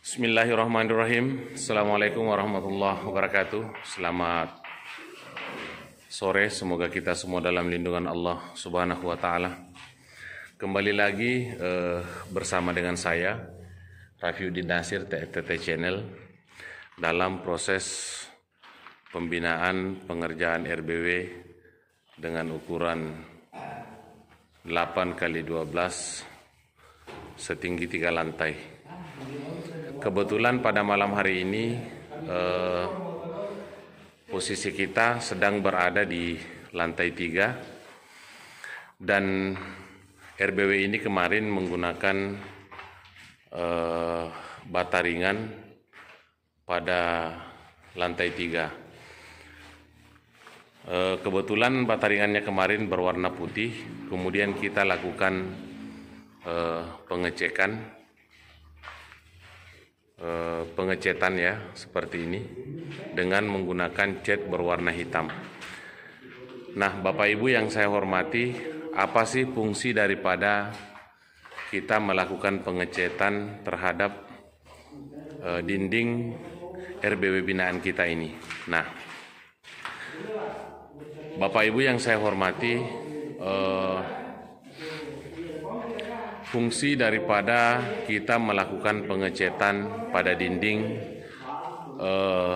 Bismillahirrahmanirrahim. Assalamualaikum warahmatullahi wabarakatuh. Selamat sore. Semoga kita semua dalam lindungan Allah Subhanahu wa taala. Kembali lagi eh, bersama dengan saya Rafiuddin Nasir TTT Channel dalam proses pembinaan pengerjaan RBW dengan ukuran 8 kali 12 setinggi tiga lantai. Kebetulan pada malam hari ini eh, posisi kita sedang berada di lantai tiga dan RBW ini kemarin menggunakan eh, bata ringan pada lantai tiga. Eh, kebetulan bataringannya kemarin berwarna putih, kemudian kita lakukan eh, pengecekan eh, pengecetan ya seperti ini dengan menggunakan cat berwarna hitam. Nah, Bapak Ibu yang saya hormati, apa sih fungsi daripada kita melakukan pengecetan terhadap eh, dinding RBW binaan kita ini? Nah, Bapak Ibu yang saya hormati, eh, fungsi daripada kita melakukan pengecetan pada dinding eh,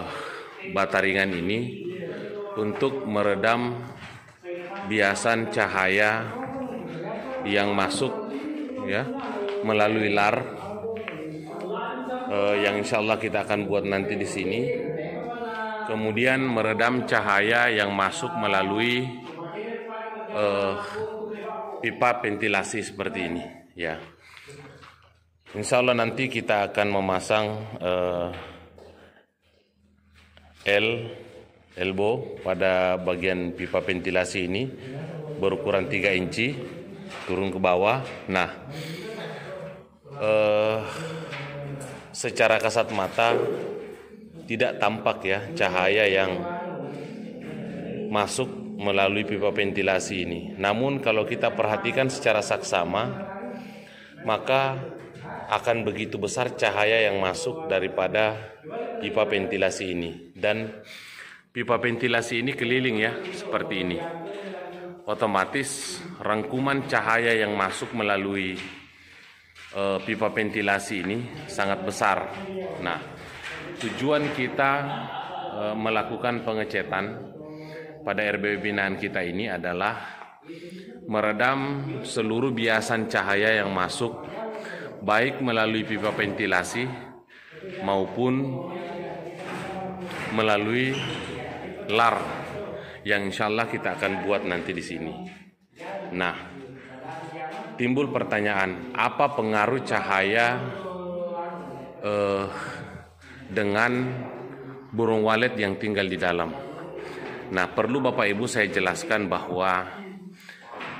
bataringan ini untuk meredam biasan cahaya yang masuk ya melalui lar eh, yang insya Allah kita akan buat nanti di sini kemudian meredam cahaya yang masuk melalui eh, pipa ventilasi seperti ini ya Insya Allah nanti kita akan memasang uh, L elbow pada bagian pipa ventilasi ini berukuran 3 inci turun ke bawah. Nah, eh, secara kasat mata tidak tampak ya cahaya yang masuk melalui pipa ventilasi ini. Namun kalau kita perhatikan secara saksama maka akan begitu besar cahaya yang masuk daripada pipa ventilasi ini dan pipa ventilasi ini keliling ya seperti ini otomatis rangkuman cahaya yang masuk melalui e, pipa ventilasi ini sangat besar nah tujuan kita e, melakukan pengecetan pada RBB binaan kita ini adalah meredam seluruh biasan cahaya yang masuk baik melalui pipa ventilasi maupun melalui lar yang insya Allah kita akan buat nanti di sini. Nah, timbul pertanyaan, apa pengaruh cahaya eh, dengan burung walet yang tinggal di dalam? Nah, perlu Bapak Ibu saya jelaskan bahwa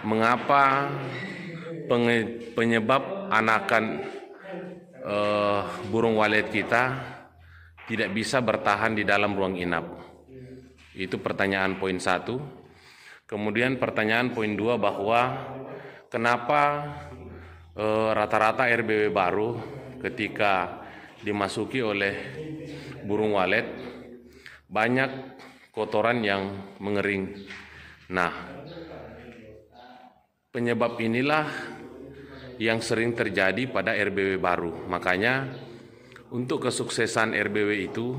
mengapa penyebab anakan uh, burung walet kita tidak bisa bertahan di dalam ruang inap. Itu pertanyaan poin satu. Kemudian pertanyaan poin dua bahwa kenapa eh, rata-rata uh, RBW baru ketika dimasuki oleh burung walet banyak kotoran yang mengering. Nah, Penyebab inilah yang sering terjadi pada RBW baru. Makanya untuk kesuksesan RBW itu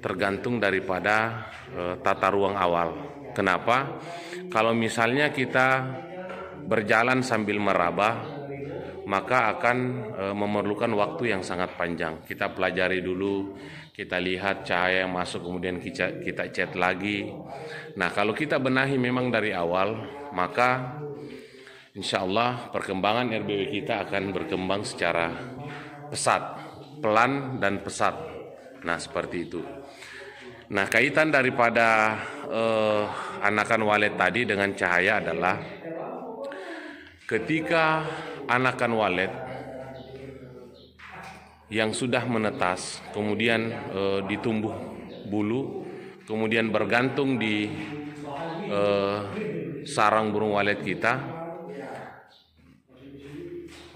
tergantung daripada e, tata ruang awal. Kenapa? Kalau misalnya kita berjalan sambil meraba, maka akan e, memerlukan waktu yang sangat panjang. Kita pelajari dulu, kita lihat cahaya yang masuk, kemudian kita, kita chat lagi. Nah, kalau kita benahi memang dari awal, maka Insya Allah perkembangan RBW kita akan berkembang secara pesat, pelan dan pesat. Nah seperti itu. Nah kaitan daripada eh, anakan walet tadi dengan cahaya adalah ketika anakan walet yang sudah menetas kemudian eh, ditumbuh bulu kemudian bergantung di eh, sarang burung walet kita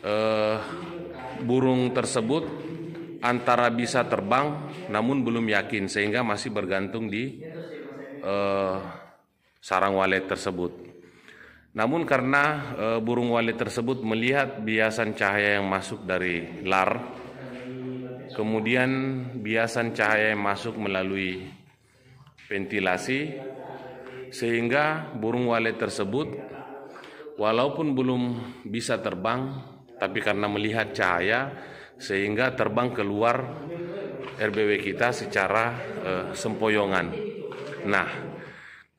eh, burung tersebut antara bisa terbang namun belum yakin sehingga masih bergantung di eh, sarang walet tersebut. Namun karena e, burung walet tersebut melihat biasan cahaya yang masuk dari lar, kemudian biasan cahaya yang masuk melalui ventilasi, sehingga burung walet tersebut walaupun belum bisa terbang, tapi karena melihat cahaya sehingga terbang keluar RBW kita secara eh, sempoyongan. Nah,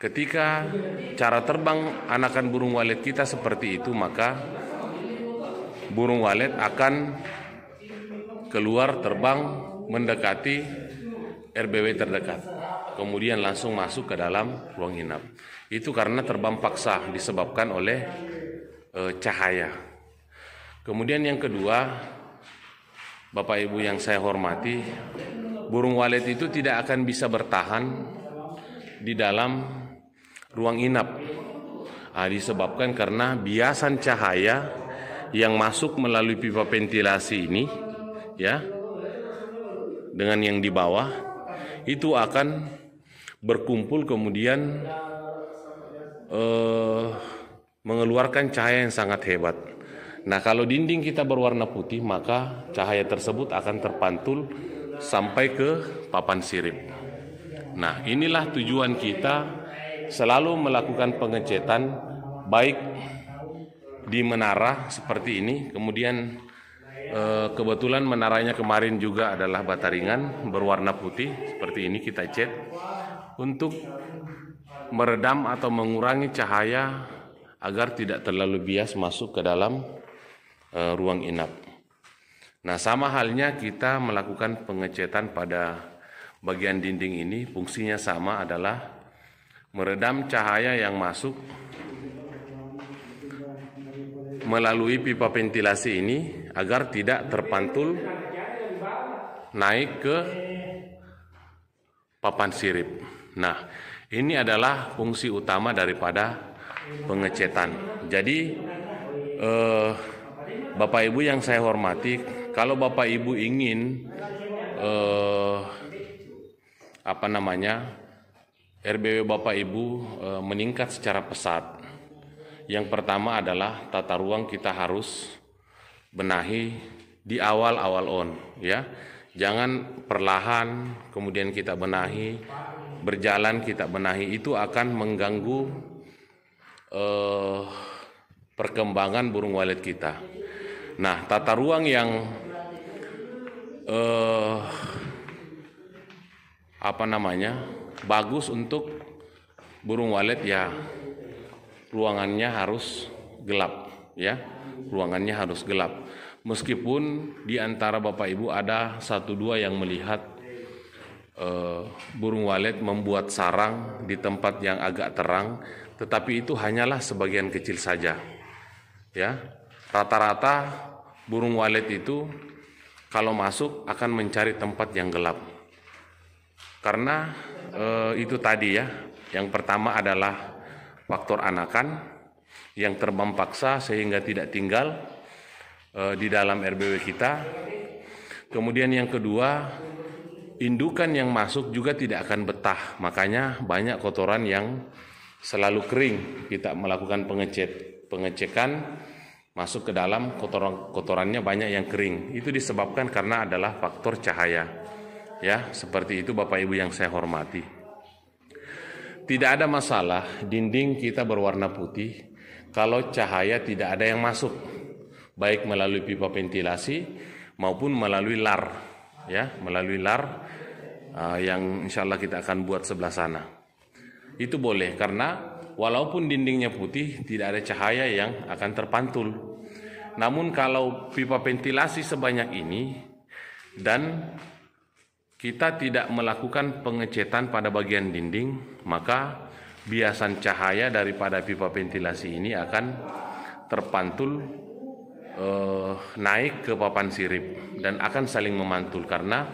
ketika cara terbang anakan burung walet kita seperti itu, maka burung walet akan keluar terbang mendekati RBW terdekat. Kemudian langsung masuk ke dalam ruang inap. Itu karena terbang paksa disebabkan oleh eh, cahaya. Kemudian yang kedua, Bapak Ibu yang saya hormati, burung walet itu tidak akan bisa bertahan di dalam ruang inap. Nah, disebabkan karena biasan cahaya yang masuk melalui pipa ventilasi ini, ya, dengan yang di bawah, itu akan berkumpul kemudian eh, mengeluarkan cahaya yang sangat hebat. Nah, kalau dinding kita berwarna putih, maka cahaya tersebut akan terpantul sampai ke papan sirip. Nah, inilah tujuan kita selalu melakukan pengecetan baik di menara seperti ini, kemudian eh, kebetulan menaranya kemarin juga adalah bataringan berwarna putih seperti ini kita cat untuk meredam atau mengurangi cahaya agar tidak terlalu bias masuk ke dalam e, ruang inap. Nah, sama halnya kita melakukan pengecetan pada bagian dinding ini, fungsinya sama adalah meredam cahaya yang masuk melalui pipa ventilasi ini agar tidak terpantul naik ke papan sirip. Nah, ini adalah fungsi utama daripada pengecetan. Jadi eh, Bapak Ibu yang saya hormati, kalau Bapak Ibu ingin eh, apa namanya RBW Bapak Ibu eh, meningkat secara pesat. Yang pertama adalah tata ruang kita harus benahi di awal-awal on, ya. Jangan perlahan kemudian kita benahi, berjalan kita benahi itu akan mengganggu eh, perkembangan burung walet kita. Nah, tata ruang yang eh, apa namanya bagus untuk burung walet ya ruangannya harus gelap ya ruangannya harus gelap meskipun di antara bapak ibu ada satu dua yang melihat eh, burung walet membuat sarang di tempat yang agak terang tetapi itu hanyalah sebagian kecil saja ya Rata-rata burung walet itu kalau masuk akan mencari tempat yang gelap. Karena e, itu tadi ya, yang pertama adalah faktor anakan yang terbang paksa sehingga tidak tinggal e, di dalam RBW kita. Kemudian yang kedua, indukan yang masuk juga tidak akan betah. Makanya banyak kotoran yang selalu kering kita melakukan pengecek, pengecekan masuk ke dalam kotoran kotorannya banyak yang kering. Itu disebabkan karena adalah faktor cahaya. Ya, seperti itu Bapak Ibu yang saya hormati. Tidak ada masalah dinding kita berwarna putih kalau cahaya tidak ada yang masuk baik melalui pipa ventilasi maupun melalui lar ya, melalui lar uh, yang insya Allah kita akan buat sebelah sana. Itu boleh karena walaupun dindingnya putih tidak ada cahaya yang akan terpantul namun kalau pipa ventilasi sebanyak ini dan kita tidak melakukan pengecetan pada bagian dinding, maka biasan cahaya daripada pipa ventilasi ini akan terpantul eh, naik ke papan sirip dan akan saling memantul karena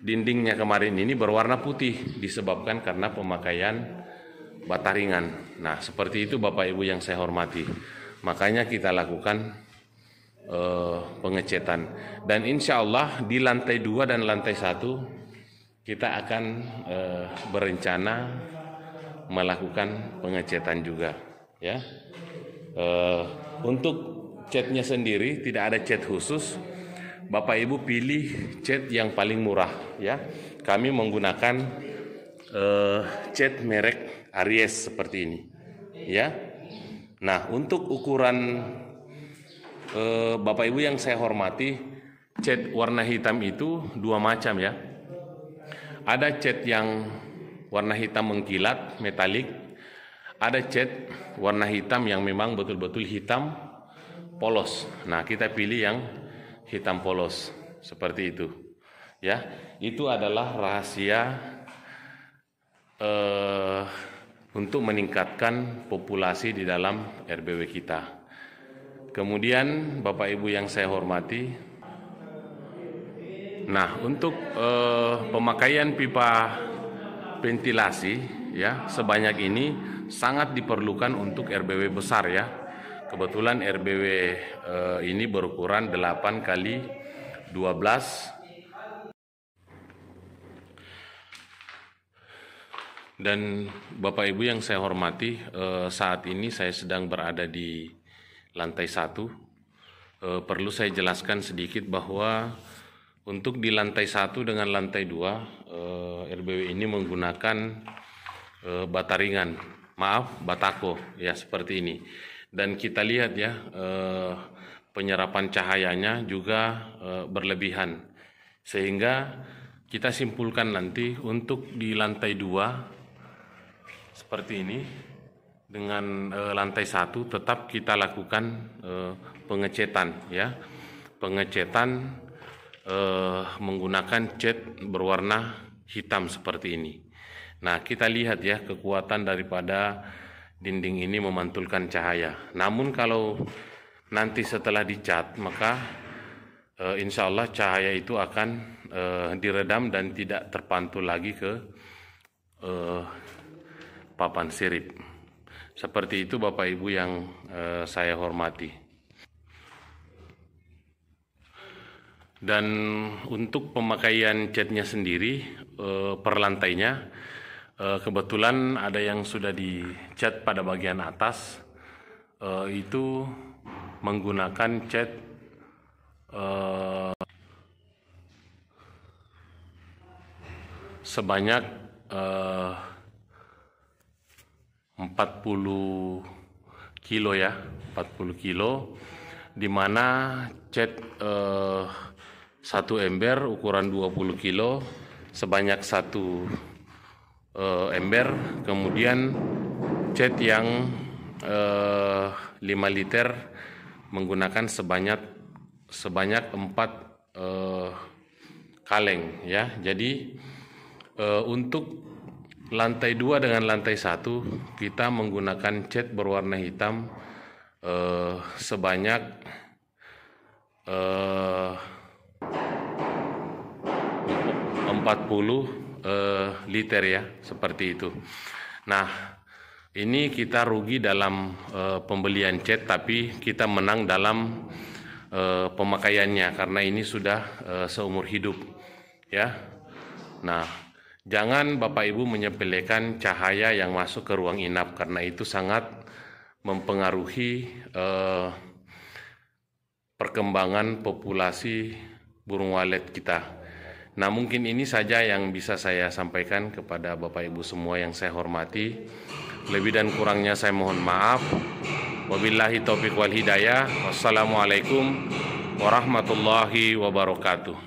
dindingnya kemarin ini berwarna putih disebabkan karena pemakaian bataringan. Nah, seperti itu Bapak Ibu yang saya hormati. Makanya kita lakukan uh, pengecetan. Dan insya Allah di lantai dua dan lantai satu kita akan uh, berencana melakukan pengecetan juga, ya. Uh, untuk catnya sendiri tidak ada cat khusus. Bapak Ibu pilih cat yang paling murah, ya. Kami menggunakan uh, cat merek Aries seperti ini, ya. Nah, untuk ukuran Eh, Bapak Ibu yang saya hormati, cat warna hitam itu dua macam ya. Ada cat yang warna hitam mengkilat, metalik. Ada cat warna hitam yang memang betul-betul hitam polos. Nah, kita pilih yang hitam polos seperti itu. Ya, itu adalah rahasia eh, untuk meningkatkan populasi di dalam RBW kita. Kemudian Bapak Ibu yang saya hormati, nah untuk eh, pemakaian pipa ventilasi ya sebanyak ini sangat diperlukan untuk RBW besar ya. Kebetulan RBW eh, ini berukuran 8 kali 12 Dan Bapak Ibu yang saya hormati, eh, saat ini saya sedang berada di lantai satu. E, perlu saya jelaskan sedikit bahwa untuk di lantai satu dengan lantai dua e, eh, RBW ini menggunakan e, bata ringan, maaf batako ya seperti ini. Dan kita lihat ya e, penyerapan cahayanya juga e, berlebihan sehingga kita simpulkan nanti untuk di lantai dua seperti ini dengan e, lantai satu tetap kita lakukan e, eh, pengecetan ya pengecetan e, eh, menggunakan cat berwarna hitam seperti ini nah kita lihat ya kekuatan daripada dinding ini memantulkan cahaya namun kalau nanti setelah dicat maka e, insya Allah cahaya itu akan e, diredam dan tidak terpantul lagi ke e, papan sirip seperti itu Bapak Ibu yang eh, saya hormati. Dan untuk pemakaian catnya sendiri eh, per lantainya eh, kebetulan ada yang sudah dicat pada bagian atas eh, itu menggunakan cat eh, sebanyak eh, 40 kilo ya 40 kilo dimana cat eh, satu ember ukuran 20 kilo sebanyak satu eh, ember kemudian cat yang eh, 5 liter menggunakan sebanyak sebanyak 4 eh, kaleng ya jadi eh, untuk lantai dua dengan lantai satu kita menggunakan cat berwarna hitam eh, sebanyak eh, 40 eh, liter ya seperti itu. Nah ini kita rugi dalam eh, pembelian cat tapi kita menang dalam eh, pemakaiannya karena ini sudah eh, seumur hidup ya. Nah Jangan Bapak Ibu menyepelekan cahaya yang masuk ke ruang inap karena itu sangat mempengaruhi eh, perkembangan populasi burung walet kita. Nah, mungkin ini saja yang bisa saya sampaikan kepada Bapak Ibu semua yang saya hormati. Lebih dan kurangnya saya mohon maaf. Wabillahi taufiq wal hidayah. Wassalamualaikum warahmatullahi wabarakatuh.